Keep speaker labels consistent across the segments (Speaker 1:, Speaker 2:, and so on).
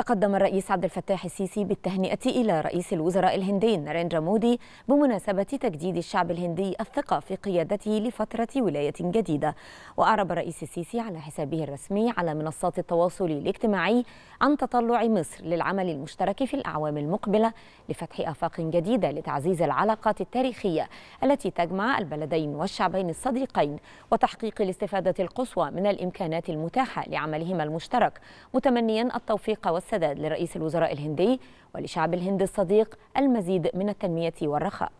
Speaker 1: تقدم الرئيس عبد الفتاح السيسي بالتهنئة إلى رئيس الوزراء الهندي ناريندرا مودي بمناسبة تجديد الشعب الهندي الثقة في قيادته لفترة ولاية جديدة وأعرب الرئيس السيسي على حسابه الرسمي على منصات التواصل الاجتماعي عن تطلع مصر للعمل المشترك في الأعوام المقبلة لفتح آفاق جديدة لتعزيز العلاقات التاريخية التي تجمع البلدين والشعبين الصديقين وتحقيق الاستفادة القصوى من الإمكانات المتاحة لعملهما المشترك متمنيا التوفيق والسلام السداد لرئيس الوزراء الهندي ولشعب الهند الصديق المزيد من التنمية والرخاء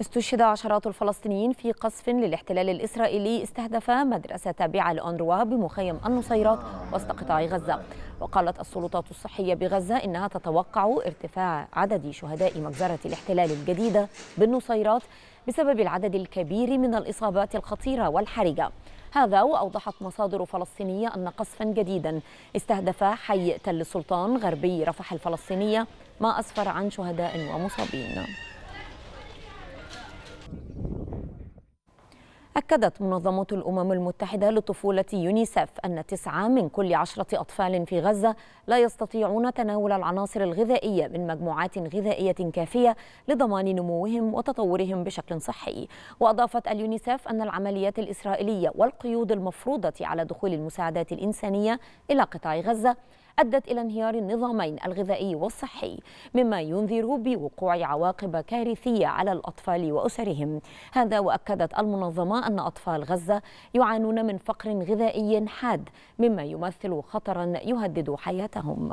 Speaker 1: استشهد عشرات الفلسطينيين في قصف للاحتلال الإسرائيلي استهدف مدرسة تابعة لأنروا بمخيم النصيرات وسط قطاع غزة وقالت السلطات الصحية بغزة إنها تتوقع ارتفاع عدد شهداء مجزرة الاحتلال الجديدة بالنصيرات بسبب العدد الكبير من الإصابات الخطيرة والحرجة هذا وأوضحت مصادر فلسطينية أن قصفا جديدا استهدف حي تل السلطان غربي رفح الفلسطينية ما أسفر عن شهداء ومصابين أكدت منظمة الأمم المتحدة للطفولة يونيسف أن تسعة من كل عشرة أطفال في غزة لا يستطيعون تناول العناصر الغذائية من مجموعات غذائية كافية لضمان نموهم وتطورهم بشكل صحي وأضافت اليونيسف أن العمليات الإسرائيلية والقيود المفروضة على دخول المساعدات الإنسانية إلى قطاع غزة أدت إلى انهيار النظامين الغذائي والصحي مما ينذر بوقوع عواقب كارثية على الأطفال وأسرهم هذا وأكدت المنظمة أن أطفال غزة يعانون من فقر غذائي حاد مما يمثل خطرا يهدد حياتهم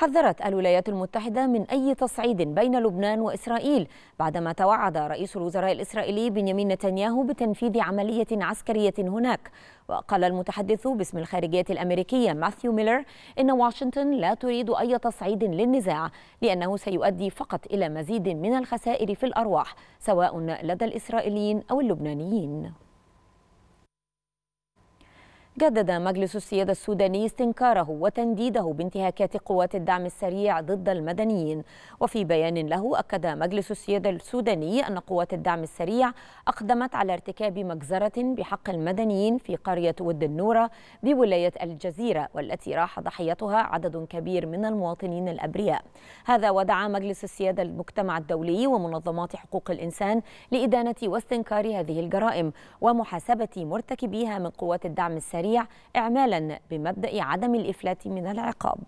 Speaker 1: حذرت الولايات المتحدة من أي تصعيد بين لبنان وإسرائيل بعدما توعد رئيس الوزراء الإسرائيلي بنيامين نتنياهو بتنفيذ عملية عسكرية هناك وقال المتحدث باسم الخارجية الأمريكية ماثيو ميلر إن واشنطن لا تريد أي تصعيد للنزاع لأنه سيؤدي فقط إلى مزيد من الخسائر في الأرواح سواء لدى الإسرائيليين أو اللبنانيين جدد مجلس السيادة السوداني استنكاره وتنديده بانتهاكات قوات الدعم السريع ضد المدنيين وفي بيان له أكد مجلس السيادة السوداني أن قوات الدعم السريع أقدمت على ارتكاب مجزرة بحق المدنيين في قرية ود النورة بولاية الجزيرة والتي راح ضحيتها عدد كبير من المواطنين الأبرياء هذا ودعا مجلس السيادة المجتمع الدولي ومنظمات حقوق الإنسان لإدانة واستنكار هذه الجرائم ومحاسبة مرتكبيها من قوات الدعم السريع السريع إعمالا بمبدأ عدم الإفلات من العقاب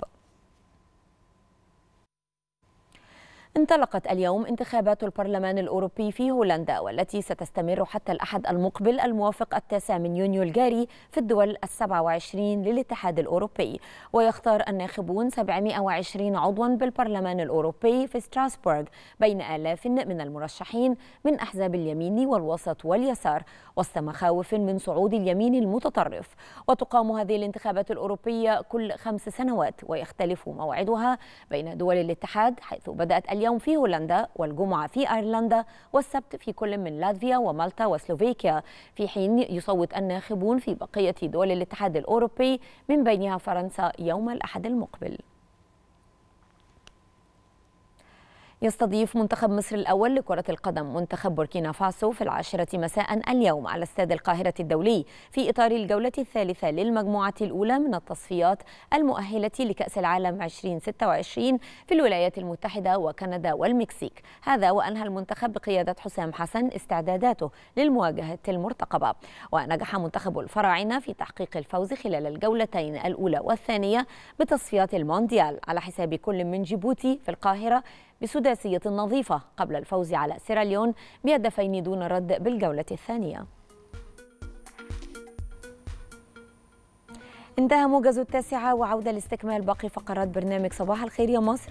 Speaker 1: انطلقت اليوم انتخابات البرلمان الأوروبي في هولندا والتي ستستمر حتى الأحد المقبل الموافق التاسع من يونيو الجاري في الدول السبع وعشرين للاتحاد الأوروبي ويختار الناخبون 720 عضوا بالبرلمان الأوروبي في ستراسبورغ بين آلاف من المرشحين من أحزاب اليمين والوسط واليسار وسط مخاوف من صعود اليمين المتطرف وتقام هذه الانتخابات الأوروبية كل خمس سنوات ويختلف موعدها بين دول الاتحاد حيث بدأت اليوم في هولندا والجمعة في أيرلندا والسبت في كل من لاتفيا ومالطا وسلوفاكيا في حين يصوت الناخبون في بقية دول الاتحاد الأوروبي من بينها فرنسا يوم الأحد المقبل يستضيف منتخب مصر الأول لكرة القدم منتخب بوركينا فاسو في العاشرة مساء اليوم على استاد القاهرة الدولي في إطار الجولة الثالثة للمجموعة الأولى من التصفيات المؤهلة لكأس العالم 2026 في الولايات المتحدة وكندا والمكسيك هذا وأنهى المنتخب بقيادة حسام حسن استعداداته للمواجهة المرتقبة ونجح منتخب الفراعنة في تحقيق الفوز خلال الجولتين الأولى والثانية بتصفيات المونديال على حساب كل من جيبوتي في القاهرة بسداسية نظيفة قبل الفوز على سيراليون بهدفين دون رد بالجولة الثانية انتهى موجز التاسعة وعودة لاستكمال باقي فقرات برنامج صباح الخير يا مصر